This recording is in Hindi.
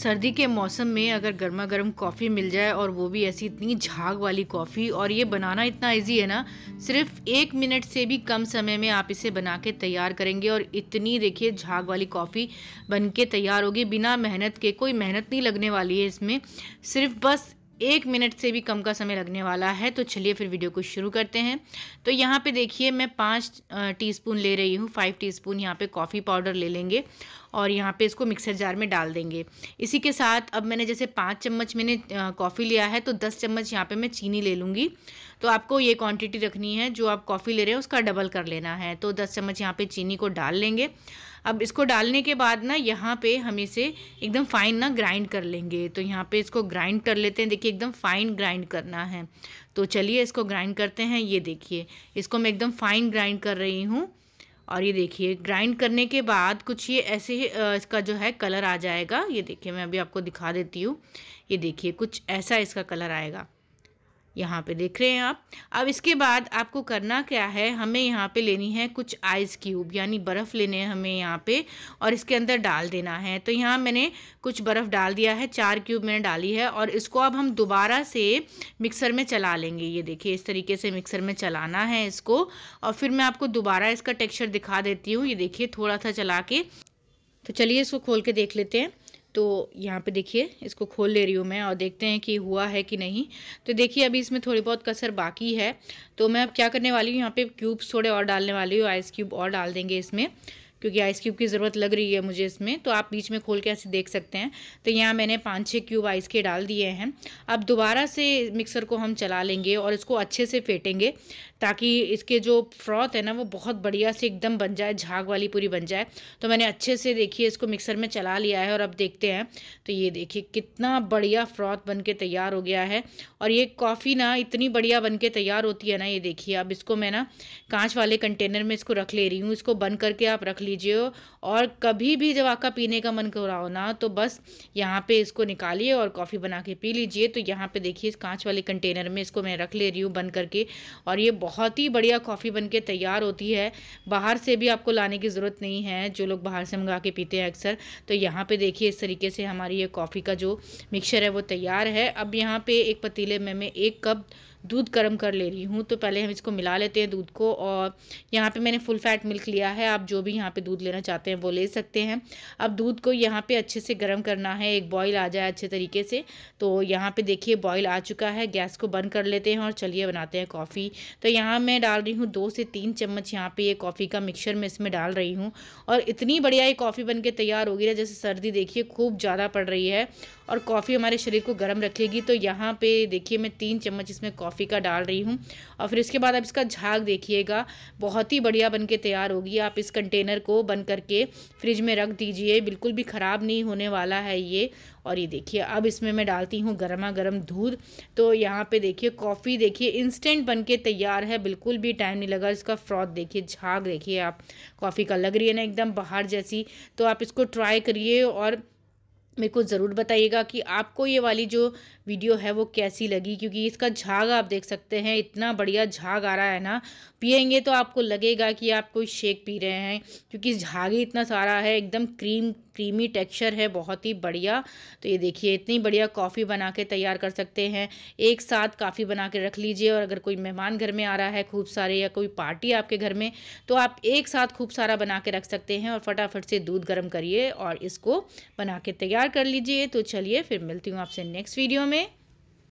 सर्दी के मौसम में अगर गर्मा गर्म कॉफ़ी मिल जाए और वो भी ऐसी इतनी झाग वाली कॉफ़ी और ये बनाना इतना इजी है ना सिर्फ एक मिनट से भी कम समय में आप इसे बना के तैयार करेंगे और इतनी देखिए झाग वाली कॉफ़ी बन के तैयार होगी बिना मेहनत के कोई मेहनत नहीं लगने वाली है इसमें सिर्फ बस एक मिनट से भी कम का समय लगने वाला है तो चलिए फिर वीडियो को शुरू करते हैं तो यहाँ पे देखिए मैं पाँच टीस्पून ले रही हूँ फाइव टीस्पून यहाँ पर कॉफ़ी पाउडर ले लेंगे और यहाँ पे इसको मिक्सर जार में डाल देंगे इसी के साथ अब मैंने जैसे पाँच चम्मच मैंने कॉफ़ी लिया है तो दस चम्मच यहाँ पे मैं चीनी ले लूँगी तो आपको ये क्वांटिटी रखनी है जो आप कॉफ़ी ले रहे हैं उसका डबल कर लेना है तो दस चम्मच यहाँ पे चीनी को डाल लेंगे अब इसको डालने के बाद ना यहाँ पे हम इसे एकदम फाइन ना ग्राइंड कर लेंगे तो यहाँ पे इसको ग्राइंड कर लेते हैं देखिए एकदम फाइन ग्राइंड करना है तो चलिए इसको ग्राइंड करते हैं ये देखिए इसको मैं एकदम फाइन ग्राइंड कर रही हूँ और ये देखिए ग्राइंड करने के बाद कुछ ये ऐसे ही इसका जो है कलर आ जाएगा ये देखिए मैं अभी आपको दिखा देती हूँ ये देखिए कुछ ऐसा इसका कलर आएगा यहाँ पे देख रहे हैं आप अब इसके बाद आपको करना क्या है हमें यहाँ पे लेनी है कुछ आइस क्यूब यानी बर्फ़ लेने हैं हमें यहाँ पे और इसके अंदर डाल देना है तो यहाँ मैंने कुछ बर्फ़ डाल दिया है चार क्यूब मैंने डाली है और इसको अब हम दोबारा से मिक्सर में चला लेंगे ये देखिए इस तरीके से मिक्सर में चलाना है इसको और फिर मैं आपको दोबारा इसका टेक्स्चर दिखा देती हूँ ये देखिए थोड़ा सा चला के तो चलिए इसको खोल के देख लेते हैं तो यहाँ पे देखिए इसको खोल ले रही हूँ मैं और देखते हैं कि हुआ है कि नहीं तो देखिए अभी इसमें थोड़ी बहुत कसर बाकी है तो मैं अब क्या करने वाली हूँ यहाँ पे क्यूब्स थोड़े और डालने वाली हूँ आइस क्यूब और डाल देंगे इसमें क्योंकि आइस क्यूब की ज़रूरत लग रही है मुझे इसमें तो आप बीच में खोल के ऐसे देख सकते हैं तो यहाँ मैंने पाँच छः क्यूब आइस के डाल दिए हैं अब दोबारा से मिक्सर को हम चला लेंगे और इसको अच्छे से फेंटेंगे ताकि इसके जो फ्रॉथ है ना वो बहुत बढ़िया से एकदम बन जाए झाग वाली पूरी बन जाए तो मैंने अच्छे से देखिए इसको मिक्सर में चला लिया है और अब देखते हैं तो ये देखिए कितना बढ़िया फ्रॉथ बन के तैयार हो गया है और ये कॉफ़ी ना इतनी बढ़िया बन के तैयार होती है ना ये देखिए अब इसको मैं ना कांच वाले कंटेनर में इसको रख ले रही हूँ इसको बंद करके आप रख लीजिए लीजिए और कभी भी जब आपका पीने का मन कर रहा हो ना तो बस यहाँ पे इसको निकालिए और कॉफ़ी बना के पी लीजिए तो यहाँ पे देखिए इस कांच वाले कंटेनर में इसको मैं रख ले रही हूँ बंद करके और ये बहुत ही बढ़िया कॉफ़ी बन के तैयार होती है बाहर से भी आपको लाने की ज़रूरत नहीं है जो लोग बाहर से मंगा के पीते हैं अक्सर तो यहाँ पर देखिए इस तरीके से हमारी ये कॉफ़ी का जो मिक्सर है वो तैयार है अब यहाँ पर एक पतीले में मैं एक कप दूध गर्म कर ले रही हूँ तो पहले हम इसको मिला लेते हैं दूध को और यहाँ पे मैंने फुल फैट मिल्क लिया है आप जो भी यहाँ पे दूध लेना चाहते हैं वो ले सकते हैं अब दूध को यहाँ पे अच्छे से गर्म करना है एक बॉईल आ जाए अच्छे तरीके से तो यहाँ पर देखिए बॉयल आ चुका है गैस को बंद कर लेते हैं और चलिए बनाते हैं कॉफ़ी तो यहाँ मैं डाल रही हूँ दो से तीन चम्मच यहाँ पर ये कॉफ़ी का मिक्सर मैं इसमें डाल रही हूँ और इतनी बढ़िया ये कॉफ़ी बन तैयार हो गई है जैसे सर्दी देखिए खूब ज़्यादा पड़ रही है और कॉफ़ी हमारे शरीर को गर्म रखेगी तो यहाँ पर देखिए मैं तीन चम्मच इसमें कॉफ़ी कॉफ़ी का डाल रही हूँ और फिर इसके बाद आप इसका झाग देखिएगा बहुत ही बढ़िया बन के तैयार होगी आप इस कंटेनर को बंद करके फ्रिज में रख दीजिए बिल्कुल भी ख़राब नहीं होने वाला है ये और ये देखिए अब इसमें मैं डालती हूँ गर्मा गर्म दूध तो यहाँ पे देखिए कॉफ़ी देखिए इंस्टेंट बन के तैयार है बिल्कुल भी टाइम नहीं लगा इसका फ्रॉथ देखिए झाग देखिए आप कॉफ़ी का लग रही है ना एकदम बाहर जैसी तो आप इसको ट्राई करिए और मेरे को ज़रूर बताइएगा कि आपको ये वाली जो वीडियो है वो कैसी लगी क्योंकि इसका झाग आप देख सकते हैं इतना बढ़िया झाग आ रहा है ना पिएंगे तो आपको लगेगा कि आप कोई शेक पी रहे हैं क्योंकि झाग ही इतना सारा है एकदम क्रीम क्रीमी टेक्सचर है बहुत ही बढ़िया तो ये देखिए इतनी बढ़िया कॉफ़ी बना के तैयार कर सकते हैं एक साथ काफ़ी बना के रख लीजिए और अगर कोई मेहमान घर में आ रहा है खूब सारे या कोई पार्टी आपके घर में तो आप एक साथ खूब सारा बना के रख सकते हैं और फटाफट से दूध गर्म करिए और इसको बना के तैयार तैयार कर लीजिए तो चलिए फिर मिलती हूँ आपसे नेक्स्ट वीडियो में